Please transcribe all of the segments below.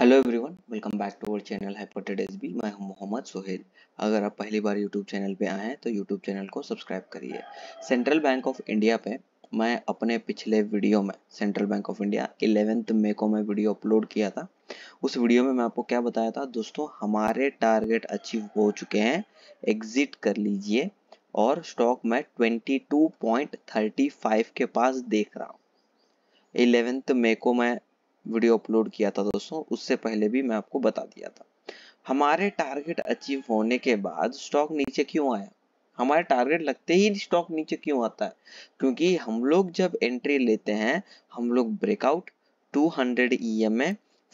hello everyone welcome back to our channel हाइपोटेड एस मैं हूं मोहम्मद सोहेल अगर आप पहली बार यूट्यूब चैनल पे आए हैं तो यूट्यूब चैनल को सब्सक्राइब करिए सेंट्रल बैंक ऑफ इंडिया पे मैं अपने पिछले वीडियो में Central Bank of India eleventh May को मैं वीडियो अपलोड किया था उस वीडियो में मैं आपको क्या बताया था दोस्तों हमारे टारगेट अचीव हो चुके हैं एग्जिट कर लीजिए और स्टॉक मैं ट्वेंटी के पास देख रहा हूँ इलेवेंथ मे को मैं वीडियो अपलोड किया था दोस्तों उससे पहले भी मैं आपको बता दिया था हमारे टारगेट अचीव होने के बाद स्टॉक नीचे क्यों आया हमारे टारगेट लगते ही स्टॉक नीचे क्यों आता है क्योंकि हम लोग जब एंट्री लेते हैं हम लोग breakout 200 hundred E M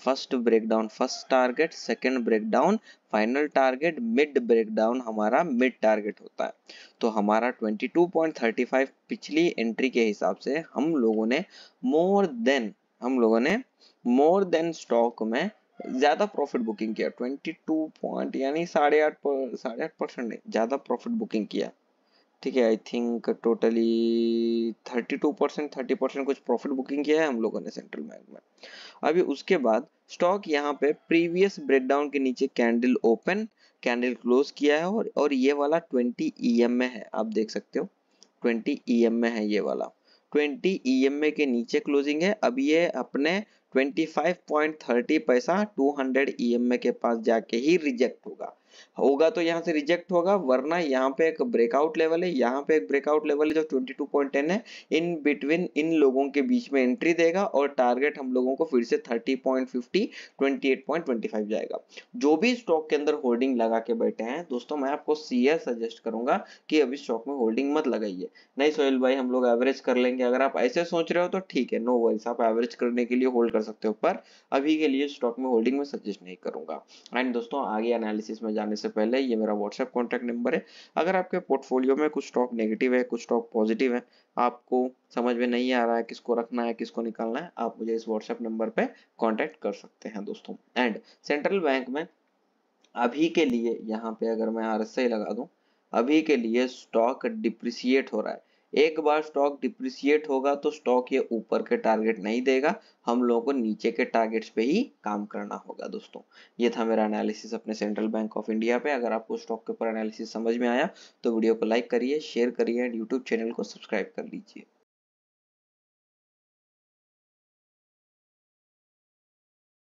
first breakdown first target second breakdown final target mid breakdown हमारा मिड टारगेट होता है तो हमारा 22.35 पिछली एंट्री के हिसाब से हम लोगों ने मोर देन हम लोगों ने मोर देन स्टॉक में ज्यादा प्रॉफिट बुकिंग किया 22 पॉइंट यानी साढ़े आठ साढ़े आठ परसेंट ज्यादा प्रॉफिट बुकिंग किया ठीक है I think totally 32 percent thirty percent कुछ प्रॉफिट बुकिंग किया है हम लोगों ने सेंट्रल बैंक में अभी उसके बाद स्टॉक यहाँ पे प्रीवियस ब्रेकडाउन के नीचे कैंडल ओपन कैंडल क्लोज किया है और और ये वाला 20 ई e में है आप देख सकते हो 20 ई e में है ये वाला 20 ईएमए e के नीचे क्लोजिंग है अब ये अपने 25.30 पैसा 200 ईएमए e के पास जाके ही रिजेक्ट होगा होगा तो यहाँ से रिजेक्ट होगा वरना यहाँ पे एक ब्रेकआउट लेवल है यहाँ पे एक ब्रेकआउट लेवल है जो 22.10 है इन बिटवीन इन लोगों के बीच में एंट्री देगा और टारगेट हम लोगों को फिर से 30.50 28.25 जाएगा जो भी स्टॉक के अंदर होल्डिंग लगा के बैठे हैं दोस्तों मैं आपको सीए सजेस्ट करूंगा कि अभी स्टॉक में होल्डिंग मत लगाइए नहीं सोहेल भाई हम लोग एवरेज कर लेंगे अगर आप ऐसे सोच रहे हो तो ठीक है नो वरीज आप एवरेज करने के लिए होल्ड कर सकते हो पर अभी के लिए स्टॉक में होल्डिंग में सजेस्ट नहीं करूंगा एंड दोस्तों आगे एनालिसिस में जा जाने से पहले ये मेरा व्हाट्सएप कॉन्टैक्ट नंबर है अगर आपके पोर्टफोलियो में कुछ स्टॉक नेगेटिव है कुछ स्टॉक पॉजिटिव है आपको समझ में नहीं आ रहा है किसको रखना है किसको निकालना है आप मुझे इस व्हाट्सएप नंबर पर कॉन्टैक्ट कर सकते हैं दोस्तों एंड सेंट्रल बैंक में अभी के लिए यहाँ पे अगर मैं आर लगा दूँ अभी के लिए स्टॉक डिप्रिसिएट हो रहा है एक बार स्टॉक डिप्रिसिएट होगा तो स्टॉक ये ऊपर के टारगेट नहीं देगा हम लोगों को नीचे के टारगेट्स पे ही काम करना होगा दोस्तों ये था मेरा एनालिसिस अपने सेंट्रल बैंक ऑफ इंडिया पे अगर आपको स्टॉक के ऊपर एनालिसिस समझ में आया तो वीडियो को लाइक करिए शेयर करिए एंड यूट्यूब चैनल को सब्सक्राइब कर लीजिए